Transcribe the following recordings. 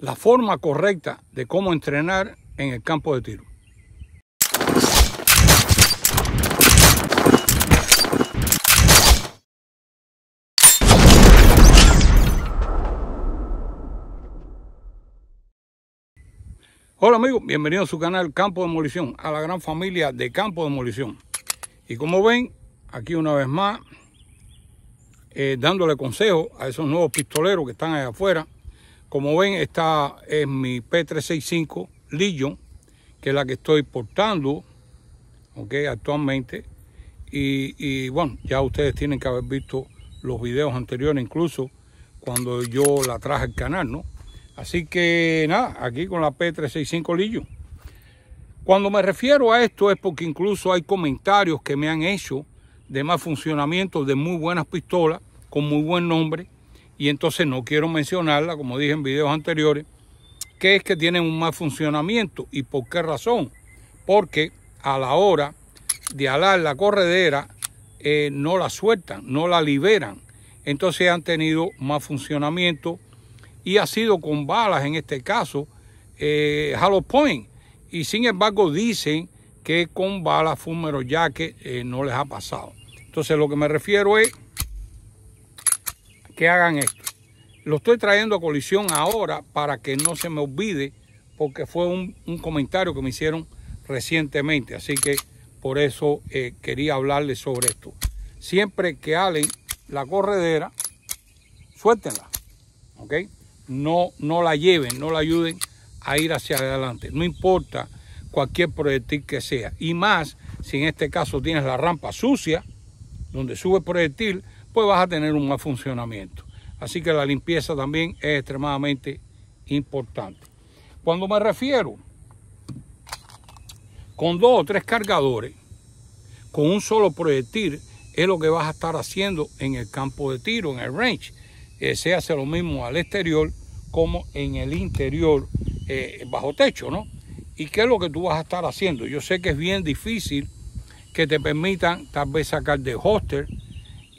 la forma correcta de cómo entrenar en el campo de tiro. Hola amigos, bienvenidos a su canal Campo de Demolición, a la gran familia de Campo de Demolición. Y como ven, aquí una vez más, eh, dándole consejo a esos nuevos pistoleros que están allá afuera, como ven, esta es mi P365 Legion, que es la que estoy portando okay, actualmente. Y, bueno, ya ustedes tienen que haber visto los videos anteriores, incluso cuando yo la traje al canal, ¿no? Así que nada, aquí con la P365 Lillo. Cuando me refiero a esto es porque incluso hay comentarios que me han hecho de mal funcionamiento de muy buenas pistolas con muy buen nombre y entonces no quiero mencionarla, como dije en videos anteriores, que es que tienen un mal funcionamiento. ¿Y por qué razón? Porque a la hora de alar la corredera, eh, no la sueltan, no la liberan. Entonces han tenido mal funcionamiento y ha sido con balas, en este caso, eh, Hollow Point. Y sin embargo dicen que con balas Fúmero ya que eh, no les ha pasado. Entonces lo que me refiero es que hagan esto. Lo estoy trayendo a colisión ahora para que no se me olvide porque fue un, comentario que me hicieron recientemente. Así que por eso eh, quería hablarles sobre esto. Siempre que hagan la corredera, suéltenla. ¿Ok? No, no la lleven, no la ayuden a ir hacia adelante. No importa cualquier proyectil que sea. Y más si en este caso tienes la rampa sucia, donde sube proyectil, pues vas a tener un mal funcionamiento. Así que la limpieza también es extremadamente importante. Cuando me refiero con dos o tres cargadores, con un solo proyectil, es lo que vas a estar haciendo en el campo de tiro, en el range. Eh, se hace lo mismo al exterior como en el interior eh, bajo techo, ¿no? ¿Y qué es lo que tú vas a estar haciendo? Yo sé que es bien difícil que te permitan tal vez sacar de hoster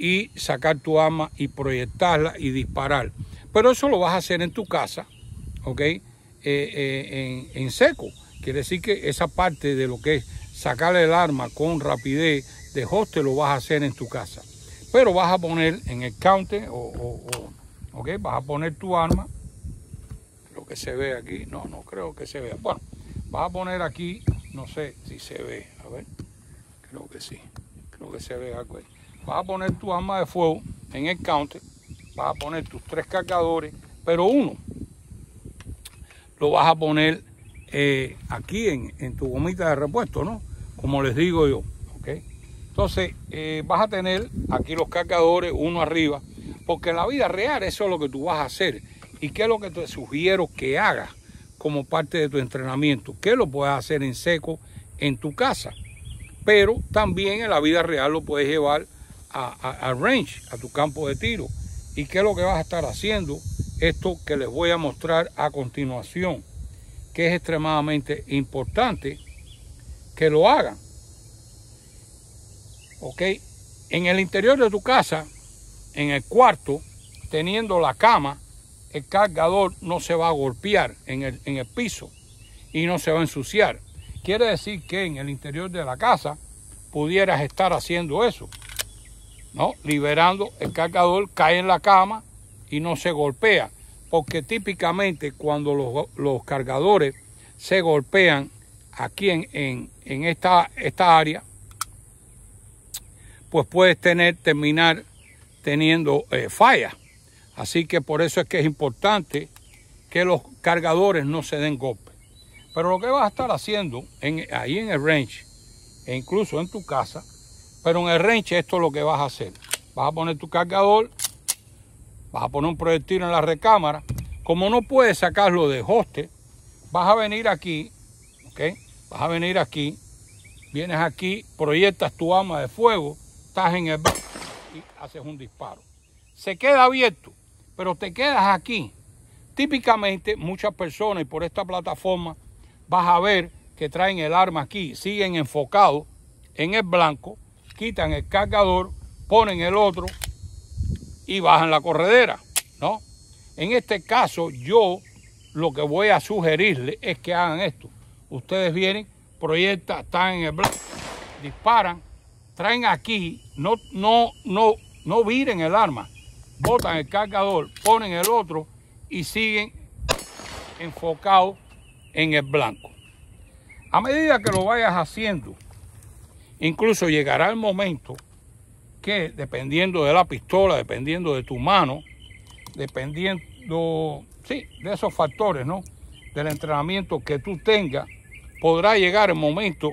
y sacar tu arma y proyectarla y disparar. Pero eso lo vas a hacer en tu casa, ¿ok? Eh, eh, en, seco. Quiere decir que esa parte de lo que es sacar el arma con rapidez de hoste lo vas a hacer en tu casa. Pero vas a poner en el counter, o, ¿ok? Vas a poner tu arma. Lo que se ve aquí, no, no creo que se vea. Bueno, vas a poner aquí, no sé si se ve, a ver, creo que sí, creo que se ve algo vas a poner tu arma de fuego en el counter, vas a poner tus tres cargadores, pero uno lo vas a poner eh, aquí en, tu gomita de repuesto, ¿no? Como les digo yo, ¿ok? Entonces eh, vas a tener aquí los cargadores, uno arriba, porque en la vida real eso es lo que tú vas a hacer. ¿Y qué es lo que te sugiero que hagas como parte de tu entrenamiento? Que lo puedes hacer en seco en tu casa, pero también en la vida real lo puedes llevar a, range, a tu campo de tiro. ¿Y qué es lo que vas a estar haciendo? Esto que les voy a mostrar a continuación, que es extremadamente importante que lo hagan. ¿Ok? En el interior de tu casa, en el cuarto, teniendo la cama, el cargador no se va a golpear en el, en el piso y no se va a ensuciar. Quiere decir que en el interior de la casa pudieras estar haciendo eso. ¿no? Liberando el cargador, cae en la cama y no se golpea. Porque típicamente cuando los, cargadores se golpean aquí en, en, esta, esta área, pues puedes tener, terminar teniendo eh, falla fallas. Así que por eso es que es importante que los cargadores no se den golpe Pero lo que vas a estar haciendo en, ahí en el ranch e incluso en tu casa, pero en el range esto es lo que vas a hacer. Vas a poner tu cargador, vas a poner un proyectil en la recámara. Como no puedes sacarlo de hoste, vas a venir aquí, ¿ok? Vas a venir aquí, vienes aquí, proyectas tu arma de fuego, estás en el y haces un disparo. Se queda abierto, pero te quedas aquí. Típicamente muchas personas y por esta plataforma vas a ver que traen el arma aquí, siguen enfocados en el blanco quitan el cargador, ponen el otro y bajan la corredera, ¿no? En este caso, yo lo que voy a sugerirles es que hagan esto. Ustedes vienen, proyectan, están en el blanco, disparan, traen aquí, no, no, no, no viren el arma, botan el cargador, ponen el otro y siguen enfocados en el blanco. A medida que lo vayas haciendo, Incluso llegará el momento que, dependiendo de la pistola, dependiendo de tu mano, dependiendo, sí, de esos factores, ¿no? Del entrenamiento que tú tengas, podrá llegar el momento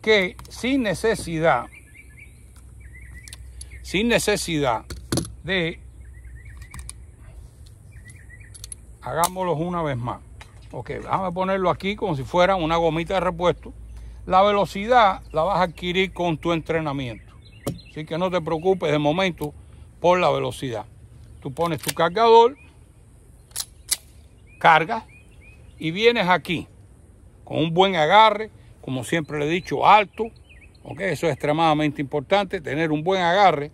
que sin necesidad, sin necesidad de, hagámoslo una vez más, ok, vamos a ponerlo aquí como si fuera una gomita de repuesto, la velocidad la vas a adquirir con tu entrenamiento. Así que no te preocupes de momento por la velocidad. Tú pones tu cargador, cargas y vienes aquí con un buen agarre, como siempre le he dicho, alto. aunque Eso es extremadamente importante, tener un buen agarre.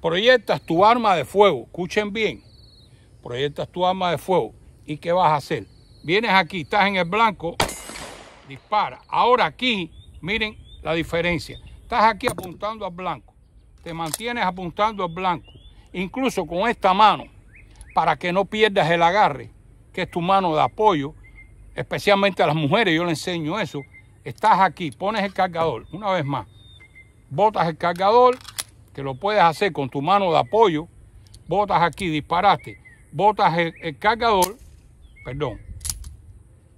Proyectas tu arma de fuego, escuchen bien. Proyectas tu arma de fuego. ¿Y qué vas a hacer? Vienes aquí, estás en el blanco, dispara. Ahora aquí, miren la diferencia. Estás aquí apuntando al blanco. Te mantienes apuntando al blanco. Incluso con esta mano, para que no pierdas el agarre, que es tu mano de apoyo, especialmente a las mujeres, yo le enseño eso. Estás aquí, pones el cargador, una vez más. Botas el cargador, que lo puedes hacer con tu mano de apoyo. Botas aquí, disparaste. Botas el cargador, perdón.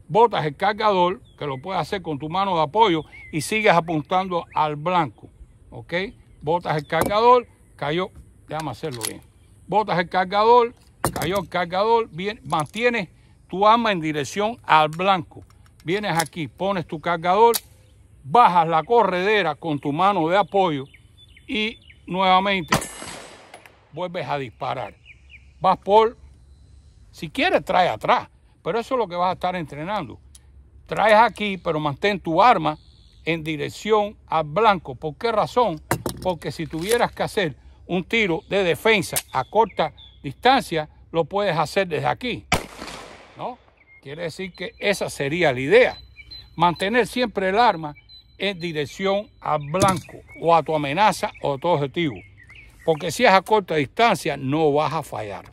Botas el cargador, que lo puedes hacer con tu mano de apoyo y sigues apuntando al blanco. ¿Ok? Botas el cargador, cayó. Déjame hacerlo bien. Botas el cargador, cayó el cargador, bien, mantienes tu arma en dirección al blanco. Vienes aquí, pones tu cargador, bajas la corredera con tu mano de apoyo y nuevamente vuelves a disparar. Vas por, si quieres, trae atrás, pero eso es lo que vas a estar entrenando traes aquí, pero mantén tu arma en dirección al blanco. ¿Por qué razón? Porque si tuvieras que hacer un tiro de defensa a corta distancia, lo puedes hacer desde aquí. ¿No? Quiere decir que esa sería la idea. Mantener siempre el arma en dirección al blanco o a tu amenaza o a tu objetivo. Porque si es a corta distancia, no vas a fallar.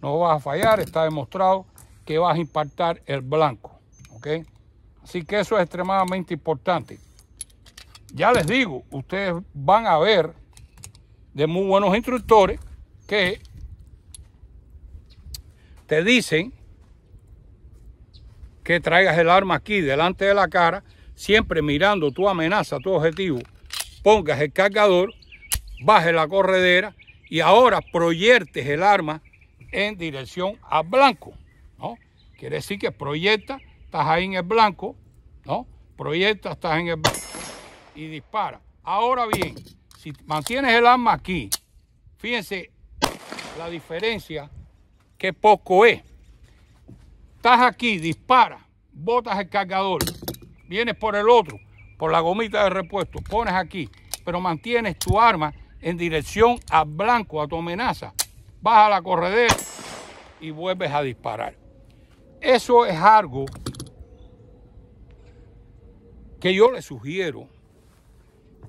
No vas a fallar, está demostrado que vas a impactar el blanco. Así que eso es extremadamente importante. Ya les digo, ustedes van a ver de muy buenos instructores que te dicen que traigas el arma aquí delante de la cara, siempre mirando tu amenaza, tu objetivo, pongas el cargador, baje la corredera y ahora proyectes el arma en dirección a blanco. ¿no? Quiere decir que proyecta estás ahí en el blanco, ¿no? Proyecta, estás en el blanco y dispara. Ahora bien, si mantienes el arma aquí, fíjense la diferencia que poco es. Estás aquí, dispara, botas el cargador, vienes por el otro, por la gomita de repuesto, pones aquí, pero mantienes tu arma en dirección a blanco, a tu amenaza. Vas a la corredera y vuelves a disparar. Eso es algo que yo les sugiero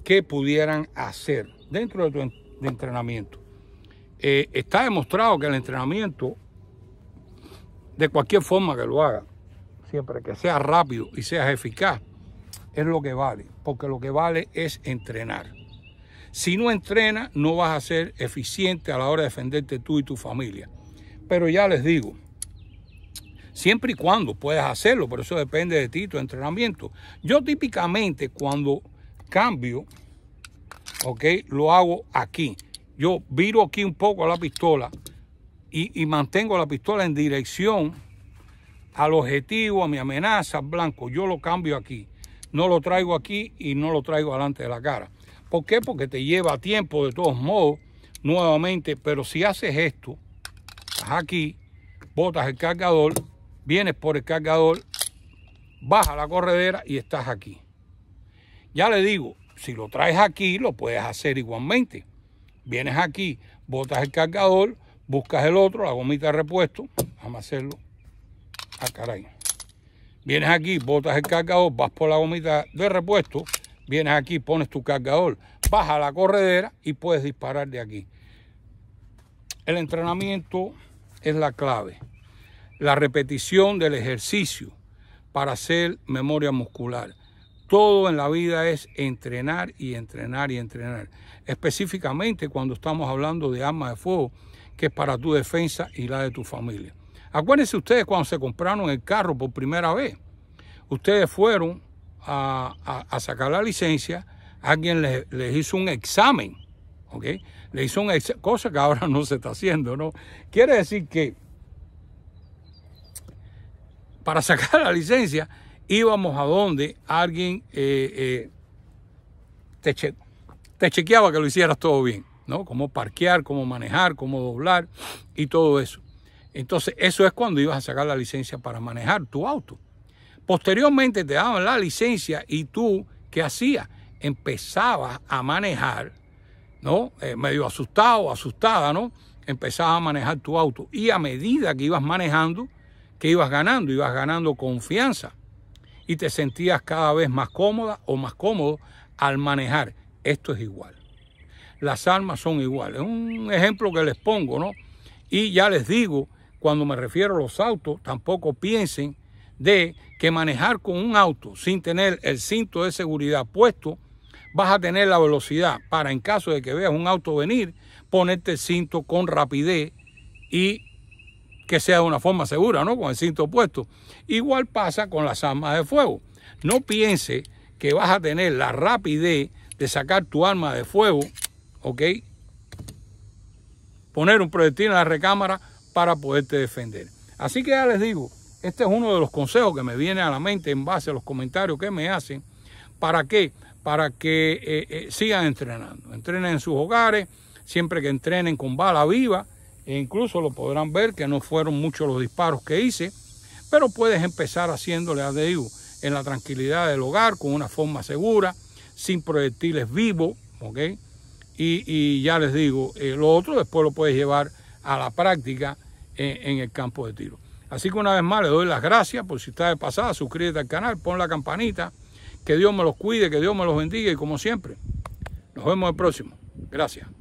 que pudieran hacer dentro de tu entrenamiento. Eh, está demostrado que el entrenamiento, de cualquier forma que lo haga, siempre que sea rápido y seas eficaz, es lo que vale, porque lo que vale es entrenar. Si no entrenas, no vas a ser eficiente a la hora de defenderte tú y tu familia. Pero ya les digo, Siempre y cuando puedas hacerlo, pero eso depende de ti, tu entrenamiento. Yo típicamente cuando cambio, ok, lo hago aquí. Yo viro aquí un poco la pistola y, mantengo la pistola en dirección al objetivo, a mi amenaza, blanco. Yo lo cambio aquí. No lo traigo aquí y no lo traigo delante de la cara. ¿Por qué? Porque te lleva tiempo de todos modos, nuevamente. Pero si haces esto, aquí, botas el cargador vienes por el cargador, baja la corredera y estás aquí. Ya le digo, si lo traes aquí, lo puedes hacer igualmente. Vienes aquí, botas el cargador, buscas el otro, la gomita de repuesto. Vamos a hacerlo. Ah, caray. Vienes aquí, botas el cargador, vas por la gomita de repuesto. Vienes aquí, pones tu cargador, baja la corredera y puedes disparar de aquí. El entrenamiento es la clave la repetición del ejercicio para hacer memoria muscular. Todo en la vida es entrenar y entrenar y entrenar. Específicamente cuando estamos hablando de armas de fuego, que es para tu defensa y la de tu familia. Acuérdense ustedes cuando se compraron el carro por primera vez. Ustedes fueron a, sacar la licencia, alguien les, hizo un examen, ¿ok? Le hizo una cosa que ahora no se está haciendo, ¿no? Quiere decir que para sacar la licencia, íbamos a donde alguien eh, eh, te, chequeaba que lo hicieras todo bien, ¿no? Cómo parquear, cómo manejar, cómo doblar y todo eso. Entonces, eso es cuando ibas a sacar la licencia para manejar tu auto. Posteriormente te daban la licencia y tú, ¿qué hacías? Empezabas a manejar, ¿no? Eh, medio asustado, asustada, ¿no? Empezabas a manejar tu auto. Y a medida que ibas manejando, que ibas ganando, ibas ganando confianza y te sentías cada vez más cómoda o más cómodo al manejar. Esto es igual. Las almas son iguales. un ejemplo que les pongo, ¿no? Y ya les digo, cuando me refiero a los autos, tampoco piensen de que manejar con un auto sin tener el cinto de seguridad puesto, vas a tener la velocidad para en caso de que veas un auto venir, ponerte el cinto con rapidez y que sea de una forma segura, ¿no? Con el cinto puesto. Igual pasa con las armas de fuego. No piense que vas a tener la rapidez de sacar tu arma de fuego, ¿ok? Poner un proyectil en la recámara para poderte defender. Así que ya les digo, este es uno de los consejos que me viene a la mente en base a los comentarios que me hacen. ¿Para qué? Para que eh, eh, sigan entrenando. Entrenen en sus hogares, siempre que entrenen con bala viva, e incluso lo podrán ver que no fueron muchos los disparos que hice, pero puedes empezar haciéndole a en la tranquilidad del hogar, con una forma segura, sin proyectiles vivos, ¿ok? Y, ya les digo, eh, lo otro después lo puedes llevar a la práctica en, en el campo de tiro. Así que una vez más les doy las gracias por si está de pasada, suscríbete al canal, pon la campanita, que Dios me los cuide, que Dios me los bendiga y como siempre, nos vemos el próximo. Gracias.